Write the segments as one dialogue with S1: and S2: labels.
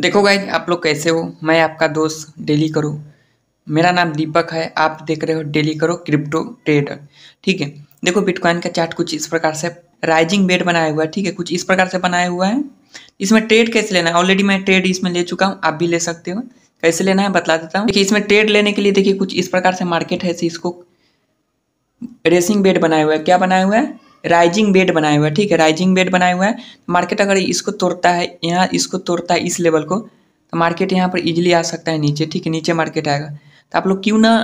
S1: देखो भाई आप लोग कैसे हो मैं आपका दोस्त डेली करो मेरा नाम दीपक है आप देख रहे हो डेली करो क्रिप्टो ट्रेडर ठीक है देखो बिटकॉइन का चार्ट कुछ इस प्रकार से राइजिंग बेड बनाया हुआ है ठीक है कुछ इस प्रकार से बनाया हुआ है इसमें ट्रेड कैसे लेना है ऑलरेडी मैं ट्रेड इसमें ले चुका हूँ आप भी ले सकते हो कैसे लेना है बता देता हूँ देखिए इसमें ट्रेड लेने के लिए देखिए कुछ इस प्रकार से मार्केट है इसको रेसिंग बेड बनाया हुआ है क्या बनाया हुआ है राइजिंग बेड बनाया हुआ है ठीक है राइजिंग बेड बनाया हुआ है मार्केट तो अगर इसको तोड़ता है यहाँ इसको तोड़ता है इस लेवल को तो मार्केट यहाँ पर इजीली आ सकता है नीचे ठीक है नीचे मार्केट आएगा तो आप लोग क्यों ना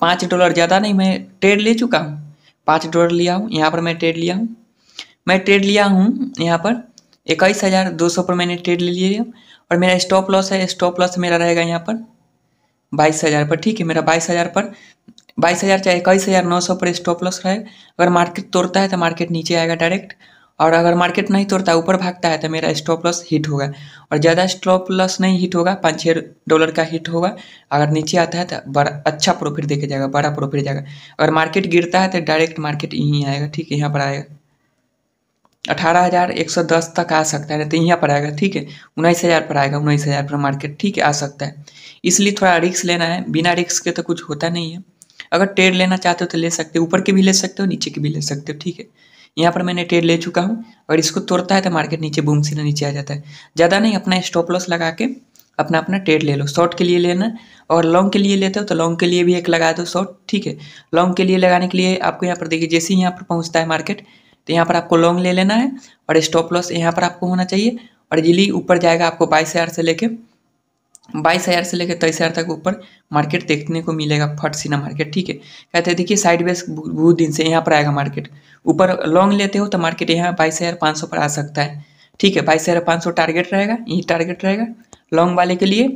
S1: पाँच डॉलर ज़्यादा नहीं मैं ट्रेड ले चुका हूँ पाँच डॉलर लिया हूँ यहाँ पर मैं ट्रेड लिया हूँ मैं ट्रेड लिया हूँ यहाँ पर इक्कीस हज़ार दो सौ पर मैंने ट्रेड ले लिया और मेरा स्टॉप लॉस है स्टॉप लॉस मेरा रहेगा यहाँ पर बाईस हज़ार पर ठीक है मेरा बाईस हज़ार पर बाईस हज़ार चाहे इक्कीस हज़ार नौ सौ पर स्टॉप लॉस रहे अगर मार्केट तोड़ता है तो मार्केट नीचे आएगा डायरेक्ट और अगर मार्केट नहीं तोड़ता ऊपर भागता है तो मेरा स्टॉप लॉस हिट होगा और ज़्यादा स्टॉप लॉस नहीं हिट होगा पाँच छः डॉलर का हिट होगा अगर नीचे आता है तो बड़ा अच्छा प्रॉफिट देखे जाएगा बड़ा प्रॉफिट जाएगा अगर मार्केट गिरता है तो डायरेक्ट मार्केट यहीं आएगा ठीक है यहाँ पर आएगा अठारह हज़ार एक सौ दस तक आ सकता है तो यहाँ पर आएगा ठीक है उन्नीस हज़ार पर आएगा उन्नीस हज़ार पर मार्केट ठीक है आ सकता है इसलिए थोड़ा रिक्स लेना है बिना रिक्स के तो कुछ होता नहीं है अगर टेड लेना चाहते हो तो ले सकते हो ऊपर के भी ले सकते हो नीचे के भी ले सकते हो ठीक है यहाँ पर मैंने टेड ले चुका हूँ और इसको तोड़ता है तो मार्केट नीचे बूम से नीचे आ जाता है ज़्यादा नहीं अपना स्टॉप लॉस लगा के अपना अपना टेड ले लो शॉर्ट के लिए लेना और लॉन्ग के लिए लेते हो तो लॉन्ग के लिए भी एक लगा दो शॉर्ट ठीक है लॉन्ग के लिए लगाने के लिए आपको यहाँ पर देखिए जैसे ही यहाँ पर पहुँचता है मार्केट तो यहाँ पर आपको लॉन्ग ले लेना है और स्टॉप लॉस यहाँ पर आपको होना चाहिए और इजिली ऊपर जाएगा आपको बाईस हज़ार से लेके बाईस हज़ार से लेकर तेईस हज़ार तक ऊपर मार्केट देखने को मिलेगा फट सीना मार्केट ठीक है कहते हैं देखिए साइड बेस बहुत दिन से यहाँ पर आएगा मार्केट ऊपर लॉन्ग लेते हो तो मार्केट यहाँ बाईस हज़ार पाँच सौ पर आ सकता है ठीक है बाईस हज़ार पाँच सौ टारगेट रहेगा यही टारगेट रहेगा लॉन्ग वाले के लिए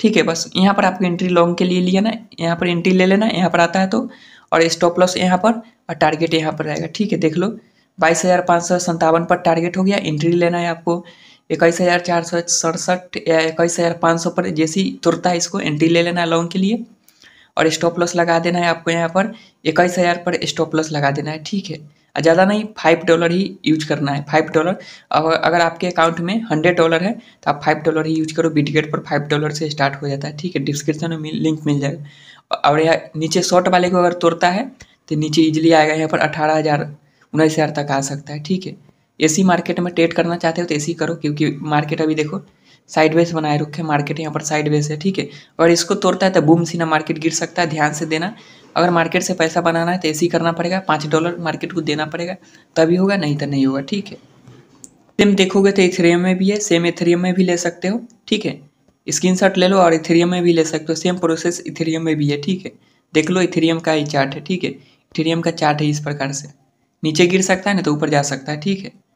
S1: ठीक है बस यहाँ पर आपको एंट्री लॉन्ग के लिए लिया ना यहाँ पर एंट्री ले लेना यहाँ पर आता है तो और स्टॉप लॉस यहाँ पर और टारगेट यहाँ पर रहेगा ठीक है देख लो बाईस हज़ार पाँच सौ संतावन पर टारगेट हो गया एंट्री लेना है आपको इक्कीस हज़ार चार सौ सड़सठ या इक्कीस हज़ार पाँच सौ पर जैसी तुरता है इसको एंट्री ले लेना है लॉन्ग के लिए और स्टॉप लॉस लगा देना है आपको यहाँ पर इक्कीस हज़ार पर स्टॉप लॉस लगा देना है ठीक है ज़्यादा नहीं फाइव डॉलर ही यूज करना है फाइव डॉलर और अगर आपके अकाउंट में हंड्रेड डॉलर है तो आप फाइव डॉलर ही यूज करो बिटगेट पर फाइव डॉलर से स्टार्ट हो जाता है ठीक है डिस्क्रिप्शन में लिंक मिल जाएगा और यहाँ नीचे शॉर्ट वाले को अगर तोड़ता है तो नीचे इजिली आएगा यहाँ पर अठारह हज़ार उन्नीस हज़ार तक आ सकता है ठीक है एसी मार्केट में ट्रेड करना चाहते हो तो एसी करो क्योंकि मार्केट अभी देखो साइडवेज बनाए रखे मार्केट यहाँ पर साइडवेज है ठीक है और इसको तोड़ता है तो बूम सीना मार्केट गिर सकता है ध्यान से देना अगर मार्केट से पैसा बनाना है तो ऐसे ही करना पड़ेगा पाँच डॉलर मार्केट को देना पड़ेगा तभी होगा नहीं तो नहीं होगा ठीक है सेम देखोगे तो इथेरियम में भी है सेम इथेरियम में भी ले सकते हो ठीक है स्क्रीन शॉट ले लो और इथेरियम में भी ले सकते हो सेम प्रोसेस इथेरियम में भी है ठीक है देख लो इथेरियम का ही चार्ट है ठीक है इथेरियम का चार्ट है इस प्रकार से नीचे गिर सकता है ना तो ऊपर जा सकता है ठीक है